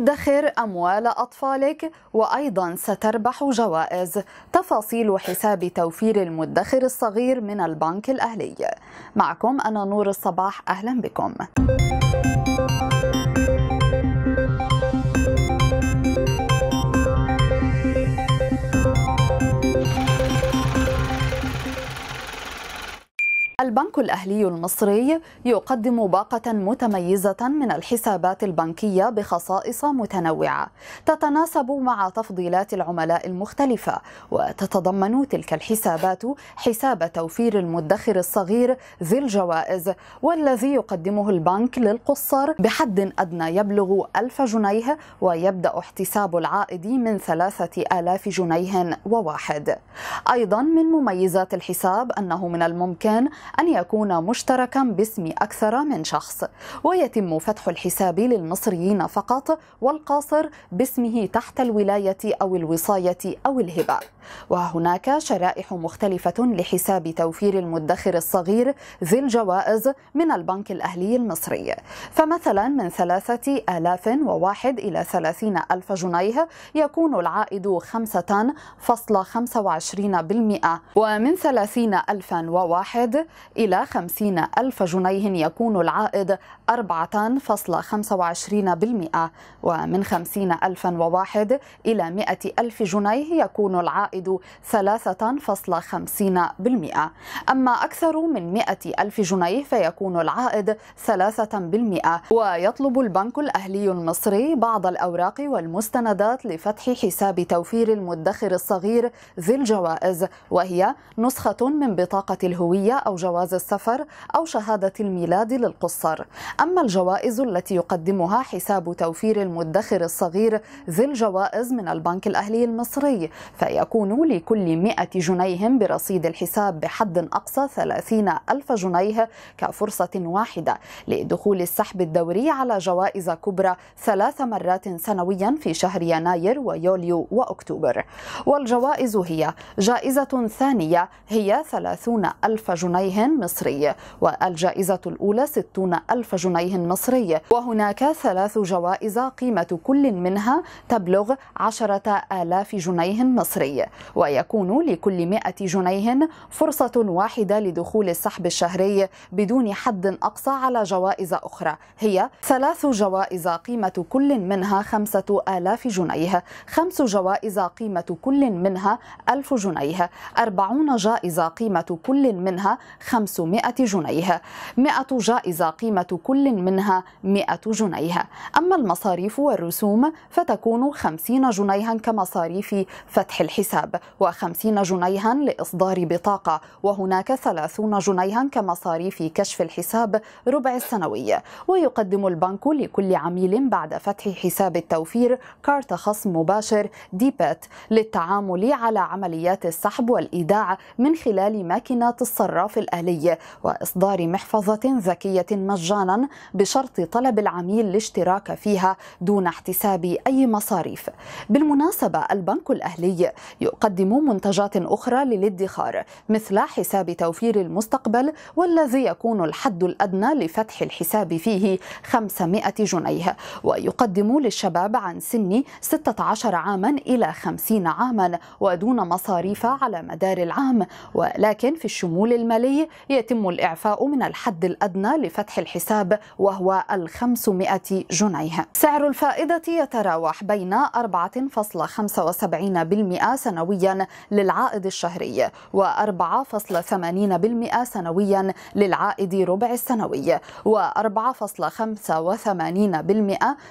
ادخر أموال أطفالك وأيضا ستربح جوائز تفاصيل حساب توفير المدخر الصغير من البنك الأهلي معكم أنا نور الصباح أهلا بكم البنك البنك الأهلي المصري يقدم باقة متميزة من الحسابات البنكية بخصائص متنوعة تتناسب مع تفضيلات العملاء المختلفة وتتضمن تلك الحسابات حساب توفير المدخر الصغير ذي الجوائز والذي يقدمه البنك للقصر بحد أدنى يبلغ ألف جنيه ويبدأ احتساب العائد من ثلاثة آلاف جنيه وواحد أيضا من مميزات الحساب أنه من الممكن أن يكون مشتركا باسم أكثر من شخص ويتم فتح الحساب للمصريين فقط والقاصر باسمه تحت الولاية أو الوصاية أو الهبة وهناك شرائح مختلفة لحساب توفير المدخر الصغير ذي الجوائز من البنك الأهلي المصري فمثلا من ثلاثة آلاف وواحد إلى ثلاثين ألف جنيه يكون العائد خمسة فصل بالمئة ومن ثلاثين ألفا وواحد إلى إلى 50 ألف جنيه يكون العائد 4.25% ومن 50 ألف وواحد إلى 100 ألف جنيه يكون العائد 3.50% أما أكثر من 100 ألف جنيه فيكون العائد 3% ويطلب البنك الأهلي المصري بعض الأوراق والمستندات لفتح حساب توفير المدخر الصغير ذي الجوائز وهي نسخة من بطاقة الهوية أو جواز السفر أو شهادة الميلاد للقصر أما الجوائز التي يقدمها حساب توفير المدخر الصغير ذي الجوائز من البنك الأهلي المصري فيكون لكل 100 جنيه برصيد الحساب بحد أقصى 30 ألف جنيه كفرصة واحدة لدخول السحب الدوري على جوائز كبرى ثلاث مرات سنويا في شهر يناير ويوليو وأكتوبر والجوائز هي جائزة ثانية هي 30 ألف جنيه مصري والجائزة الأولى 60 ألف جنيه مصري وهناك ثلاث جوائز قيمة كل منها تبلغ 10 آلاف جنيه مصري ويكون لكل 100 جنيه فرصة واحدة لدخول السحب الشهري بدون حد أقصى على جوائز أخرى هي ثلاث جوائز قيمة كل منها خمسة آلاف جنيه خمس جوائز قيمة كل منها ألف جنيه أربعون جائزة قيمة كل منها خمس 500 جنيه 100 جائزة قيمة كل منها 100 جنيه أما المصاريف والرسوم فتكون 50 جنيها كمصاريف فتح الحساب و50 جنيها لإصدار بطاقة وهناك 30 جنيها كمصاريف كشف الحساب ربع السنوي ويقدم البنك لكل عميل بعد فتح حساب التوفير كارت خصم مباشر ديبات للتعامل على عمليات السحب والإيداع من خلال ماكينات الصراف الآلي وإصدار محفظة ذكية مجانا بشرط طلب العميل الاشتراك فيها دون احتساب أي مصاريف بالمناسبة البنك الأهلي يقدم منتجات أخرى للادخار مثل حساب توفير المستقبل والذي يكون الحد الأدنى لفتح الحساب فيه 500 جنيه ويقدم للشباب عن سن 16 عاما إلى 50 عاما ودون مصاريف على مدار العام ولكن في الشمول المالي يتم الإعفاء من الحد الأدنى لفتح الحساب وهو 500 جنيه سعر الفائدة يتراوح بين 4.75% سنويا للعائد الشهري و4.80% سنويا للعائد ربع السنوي و4.85%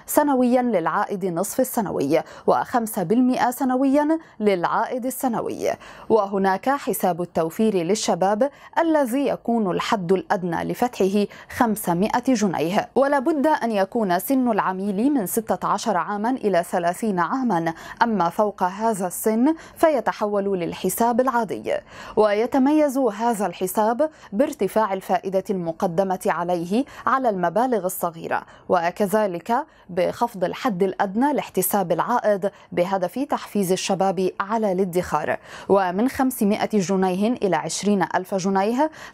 سنويا للعائد نصف السنوي و5% سنويا للعائد السنوي وهناك حساب التوفير للشباب الذي يكون الحد الأدنى لفتحه 500 جنيه ولا بد أن يكون سن العميل من 16 عاما إلى 30 عاما أما فوق هذا السن فيتحول للحساب العادي ويتميز هذا الحساب بارتفاع الفائدة المقدمة عليه على المبالغ الصغيرة وكذلك بخفض الحد الأدنى لاحتساب العائد بهدف تحفيز الشباب على الادخار ومن 500 جنيه إلى 20 ألف جنيه